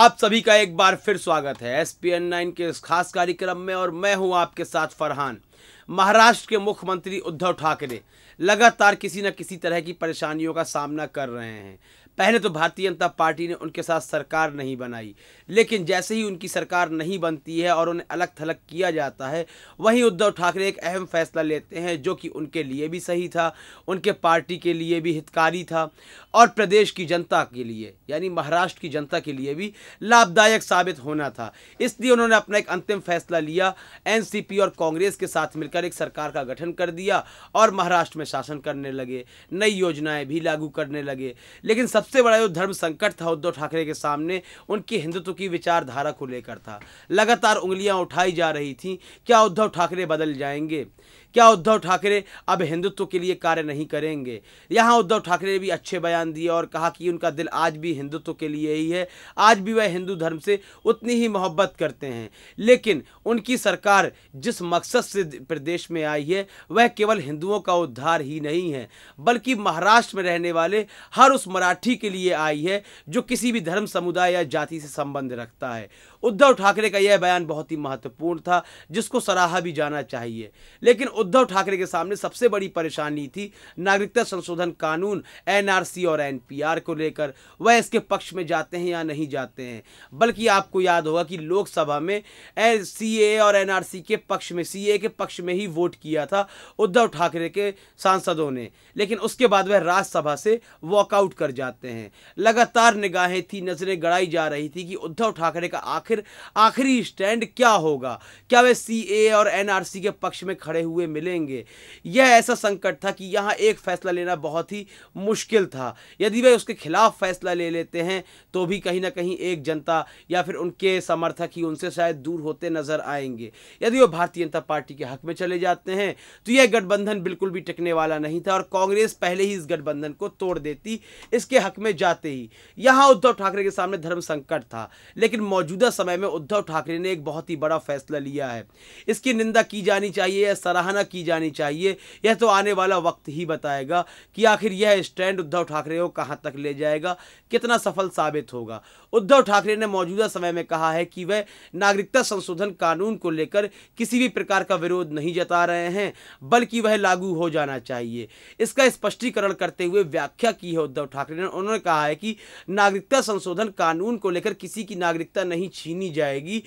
आप सभी का एक बार फिर स्वागत है एस पी एन नाइन के इस खास कार्यक्रम में और मैं हूं आपके साथ फरहान महाराष्ट्र के मुख्यमंत्री उद्धव ठाकरे लगातार किसी न किसी तरह की परेशानियों का सामना कर रहे हैं पहले तो भारतीय जनता पार्टी ने उनके साथ सरकार नहीं बनाई लेकिन जैसे ही उनकी सरकार नहीं बनती है और उन्हें अलग थलग किया जाता है वहीं उद्धव ठाकरे एक अहम फैसला लेते हैं जो कि उनके लिए भी सही था उनके पार्टी के लिए भी हितकारी था और प्रदेश की जनता के लिए यानी महाराष्ट्र की जनता के लिए भी लाभदायक साबित होना था इसलिए उन्होंने अपना एक अंतिम फैसला लिया एनसीपी और कांग्रेस के साथ साथ मिलकर एक सरकार का गठन कर दिया और महाराष्ट्र में शासन करने लगे नई योजनाएं भी लागू करने लगे लेकिन सबसे बड़ा जो धर्म संकट था उद्धव ठाकरे के सामने उनकी हिंदुत्व की विचारधारा को लेकर था लगातार उंगलियां उठाई जा रही थी क्या उद्धव ठाकरे बदल जाएंगे क्या उद्धव ठाकरे अब हिंदुत्व के लिए कार्य नहीं करेंगे यहाँ उद्धव ठाकरे ने भी अच्छे बयान दिए और कहा कि उनका दिल आज भी हिंदुत्व के लिए ही है आज भी वह हिंदू धर्म से उतनी ही मोहब्बत करते हैं लेकिन उनकी सरकार जिस मकसद से प्रदेश में आई है वह केवल हिंदुओं का उद्धार ही नहीं है बल्कि महाराष्ट्र में रहने वाले हर उस मराठी के लिए आई है जो किसी भी धर्म समुदाय या जाति से संबंध रखता है उद्धव ठाकरे का यह बयान बहुत ही महत्वपूर्ण था जिसको सराहा भी जाना चाहिए लेकिन उद्धव ठाकरे के सामने सबसे बड़ी परेशानी थी नागरिकता संशोधन कानून एनआरसी और एनपीआर को लेकर वह इसके पक्ष में जाते हैं या नहीं जाते हैं बल्कि आपको याद होगा कि लोकसभा में सीए और एनआरसी के पक्ष में सीए के पक्ष में ही वोट किया था उद्धव ठाकरे के सांसदों ने लेकिन उसके बाद वह राज्यसभा से वॉकआउट कर जाते हैं लगातार निगाहें थी नजरें गड़ाई जा रही थी कि उद्धव ठाकरे का आखिर आखिरी स्टैंड क्या होगा क्या वे सी और एनआरसी के पक्ष में खड़े हुए मिलेंगे यह ऐसा संकट था कि यहाँ एक फैसला लेना बहुत ही मुश्किल था यदि वे उसके खिलाफ फैसला ले लेते हैं तो भी कहीं ना कहीं एक जनता या फिर उनके समर्थक ही उनसे शायद दूर होते नजर आएंगे यदि वो भारतीय जनता पार्टी के हक में चले जाते हैं तो यह गठबंधन बिल्कुल भी टिकने वाला नहीं था और कांग्रेस पहले ही इस गठबंधन को तोड़ देती इसके हक में जाते ही यहाँ उद्धव ठाकरे के सामने धर्म संकट था लेकिन मौजूदा समय में उद्धव ठाकरे ने एक बहुत ही बड़ा फैसला लिया है इसकी निंदा की जानी चाहिए या सराहना आलोचना की जानी चाहिए यह तो आने वाला वक्त ही बताएगा कि आखिर यह स्टैंड उद्धव ठाकरे को कहाँ तक ले जाएगा कितना सफल साबित होगा उद्धव ठाकरे ने मौजूदा समय में कहा है कि वह नागरिकता संशोधन कानून को लेकर किसी भी प्रकार का विरोध नहीं जता रहे हैं बल्कि वह लागू हो जाना चाहिए इसका स्पष्टीकरण करते हुए व्याख्या की है उद्धव ठाकरे ने उन्होंने कहा है कि नागरिकता संशोधन कानून को लेकर किसी की नागरिकता नहीं छीनी जाएगी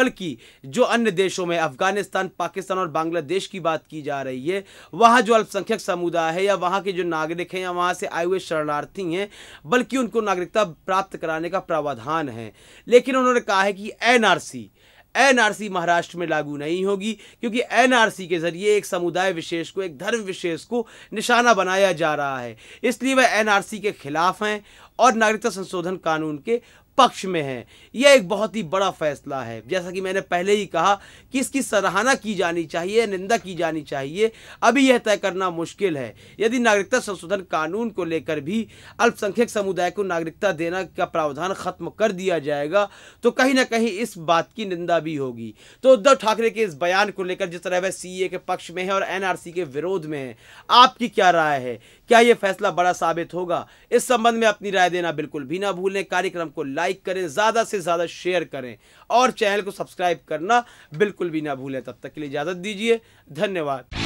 बल्कि जो अन्य देशों में अफगानिस्तान पाकिस्तान और बांग्लादेश की बात बात की जा रही है वहाँ जो अल्पसंख्यक समुदाय है या वहाँ के जो नागरिक हैं या वहाँ से आए हुए शरणार्थी हैं बल्कि उनको नागरिकता प्राप्त कराने का प्रावधान है लेकिन उन्होंने कहा है कि एनआरसी एनआरसी महाराष्ट्र में लागू नहीं होगी क्योंकि एनआरसी के जरिए एक समुदाय विशेष को एक धर्म विशेष को निशाना बनाया जा रहा है इसलिए वह एनआरसी के खिलाफ हैं और नागरिकता संशोधन कानून के पक्ष में है यह एक बहुत ही बड़ा फैसला है जैसा कि मैंने पहले ही कहा कि इसकी सराहना की जानी चाहिए निंदा की जानी चाहिए अभी यह तय करना मुश्किल है यदि नागरिकता संशोधन कानून को लेकर भी अल्पसंख्यक समुदाय को नागरिकता देना का प्रावधान खत्म कर दिया जाएगा तो कहीं ना कहीं इस बात की निंदा भी होगी तो उद्धव ठाकरे के इस बयान को लेकर जिस तरह वह सी के पक्ष में है और एन के विरोध में है आपकी क्या राय है क्या यह फैसला बड़ा साबित होगा इस संबंध में अपनी राय राय देना बिल्कुल भी ना भूलें कार्यक्रम को लाइक करें ज़्यादा से ज़्यादा शेयर करें और चैनल को सब्सक्राइब करना बिल्कुल भी ना भूलें तब तक के लिए इजाज़त दीजिए धन्यवाद